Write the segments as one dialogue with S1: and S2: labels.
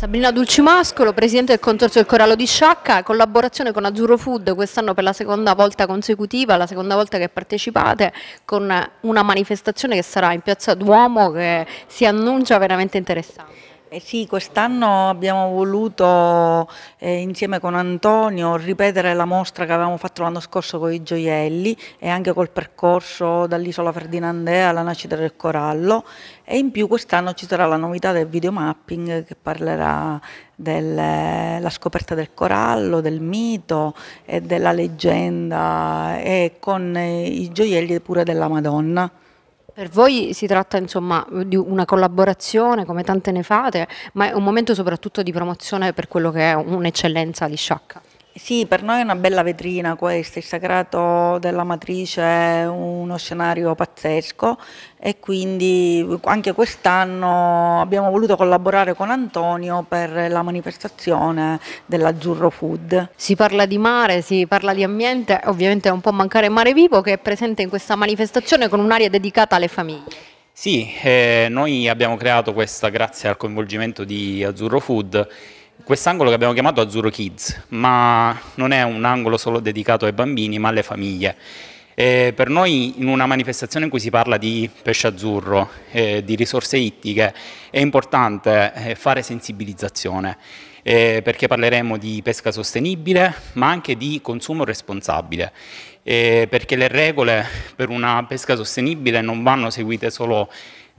S1: Sabrina Dulcimascolo, presidente del Consorzio del Corallo di Sciacca, collaborazione con Azzurro Food quest'anno per la seconda volta consecutiva, la seconda volta che partecipate con una manifestazione che sarà in Piazza Duomo che si annuncia veramente interessante.
S2: Eh sì, quest'anno abbiamo voluto eh, insieme con Antonio ripetere la mostra che avevamo fatto l'anno scorso con i gioielli e anche col percorso dall'isola Ferdinandea alla nascita del corallo e in più quest'anno ci sarà la novità del videomapping che parlerà della scoperta del corallo, del mito e della leggenda e con eh, i gioielli pure della Madonna. Per voi si tratta insomma di una collaborazione
S1: come tante ne fate, ma è un momento soprattutto di promozione per quello che è un'eccellenza di sciacca.
S2: Sì, per noi è una bella vetrina questa, il Sacrato della Matrice è uno scenario pazzesco e quindi anche quest'anno abbiamo voluto collaborare con Antonio per la manifestazione dell'Azzurro Food. Si parla
S1: di mare, si parla di ambiente, ovviamente è un po' mancare Mare Vivo che è presente in questa manifestazione con un'area dedicata alle famiglie.
S3: Sì, eh, noi abbiamo creato questa grazie al coinvolgimento di Azzurro Food quest'angolo che abbiamo chiamato Azzurro Kids, ma non è un angolo solo dedicato ai bambini, ma alle famiglie. E per noi in una manifestazione in cui si parla di pesce azzurro, eh, di risorse ittiche, è importante eh, fare sensibilizzazione, eh, perché parleremo di pesca sostenibile, ma anche di consumo responsabile, eh, perché le regole per una pesca sostenibile non vanno seguite solo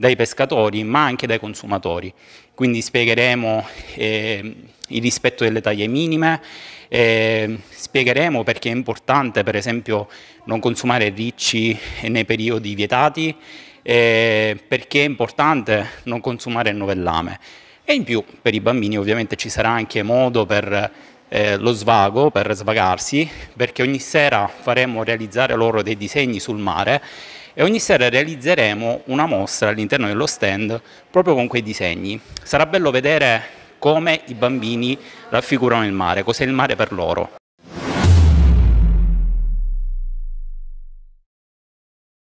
S3: dai pescatori ma anche dai consumatori. Quindi spiegheremo eh, il rispetto delle taglie minime, eh, spiegheremo perché è importante per esempio non consumare ricci nei periodi vietati, eh, perché è importante non consumare novellame. E in più per i bambini ovviamente ci sarà anche modo per eh, lo svago, per svagarsi, perché ogni sera faremo realizzare loro dei disegni sul mare e ogni sera realizzeremo una mostra all'interno dello stand proprio con quei disegni. Sarà bello vedere come i bambini raffigurano il mare, cos'è il mare per loro.